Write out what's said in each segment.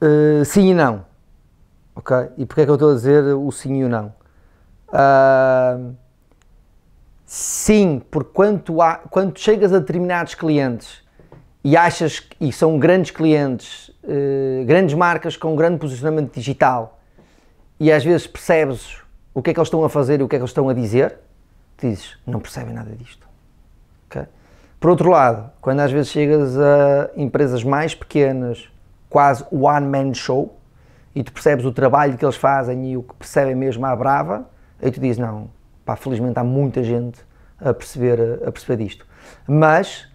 Uh, sim e não. Ok? E porquê é que eu estou a dizer o sim e o não? Uh, sim, porque quando, há, quando chegas a determinados clientes e achas que e são grandes clientes, uh, grandes marcas com um grande posicionamento digital e às vezes percebes o que é que eles estão a fazer e o que é que eles estão a dizer, dizes, não percebem nada disto. Okay? Por outro lado, quando às vezes chegas a empresas mais pequenas, quase one-man show, e tu percebes o trabalho que eles fazem e o que percebem mesmo à brava, aí tu dizes, não, pá, felizmente há muita gente a perceber, a perceber disto. Mas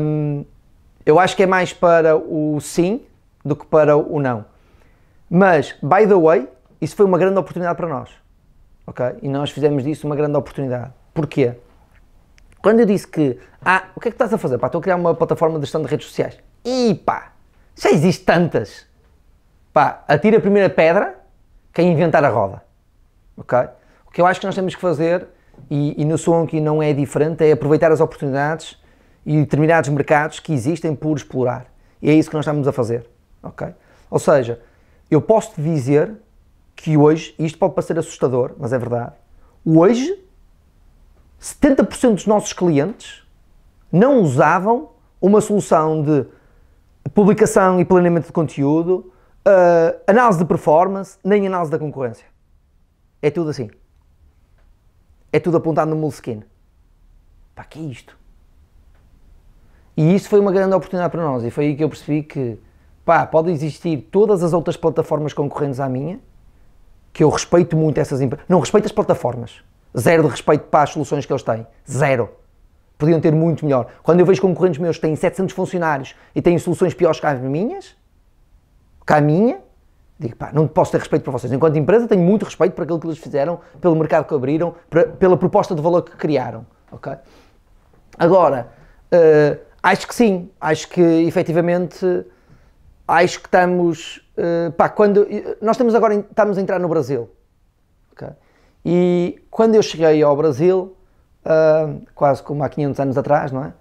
hum, eu acho que é mais para o sim do que para o não. Mas, by the way, isso foi uma grande oportunidade para nós. Ok? E nós fizemos disso uma grande oportunidade. Porquê? Quando eu disse que, ah, o que é que estás a fazer? Pá, estou a criar uma plataforma de gestão de redes sociais. E pá, já existem tantas. Pá, atira a primeira pedra quem é inventar a roda. Ok? O que eu acho que nós temos que fazer, e, e no som aqui não é diferente, é aproveitar as oportunidades e determinados mercados que existem por explorar. E é isso que nós estamos a fazer. Ok? Ou seja, eu posso te dizer que hoje, isto pode parecer assustador, mas é verdade, hoje 70% dos nossos clientes não usavam uma solução de publicação e planeamento de conteúdo, uh, análise de performance, nem análise da concorrência. É tudo assim. É tudo apontado no Moleskine. Para que é isto? E isso foi uma grande oportunidade para nós. E foi aí que eu percebi que, pá, podem existir todas as outras plataformas concorrentes à minha, que eu respeito muito essas empresas. Não respeito as plataformas. Zero de respeito para as soluções que eles têm. Zero podiam ter muito melhor. Quando eu vejo concorrentes meus que têm 700 funcionários e têm soluções piores que as minhas, que a minha, digo, pá, não posso ter respeito para vocês. Enquanto empresa, tenho muito respeito por aquilo que eles fizeram, pelo mercado que abriram, pela proposta de valor que criaram, ok? Agora, uh, acho que sim, acho que efetivamente, acho que estamos, uh, pá, quando, eh, nós estamos agora, estamos a entrar no Brasil, ok? E quando eu cheguei ao Brasil, uh, quase como há 500 anos atrás, não é?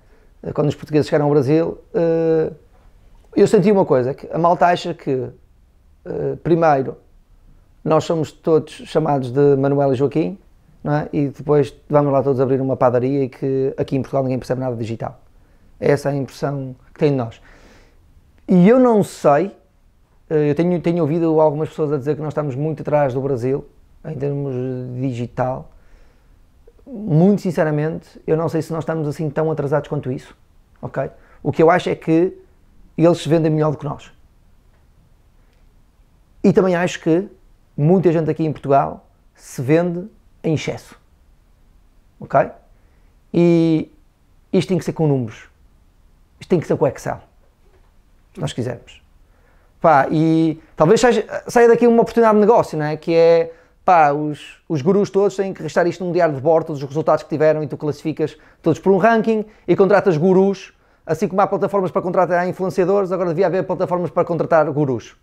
Ah, quando os portugueses chegaram ao Brasil, uh, eu senti uma coisa, que a malta acha que, uh, primeiro, nós somos todos chamados de Manuel e Joaquim, não é? E depois vamos lá todos abrir uma padaria e que aqui em Portugal ninguém percebe nada digital. É essa é a impressão que tem de nós. E eu não sei, eu tenho, tenho ouvido algumas pessoas a dizer que nós estamos muito atrás do Brasil, em termos digital, muito sinceramente, eu não sei se nós estamos assim tão atrasados quanto isso. Ok? O que eu acho é que eles se vendem melhor do que nós. E também acho que muita gente aqui em Portugal se vende em excesso. Ok? E isto tem que ser com números. Isto tem que ser com Excel. Se nós quisermos. Pá, e talvez saia daqui uma oportunidade de negócio, não é? Que é pá, os, os gurus todos têm que restar isto num diário de bordo, todos os resultados que tiveram e tu classificas todos por um ranking e contratas gurus, assim como há plataformas para contratar influenciadores, agora devia haver plataformas para contratar gurus.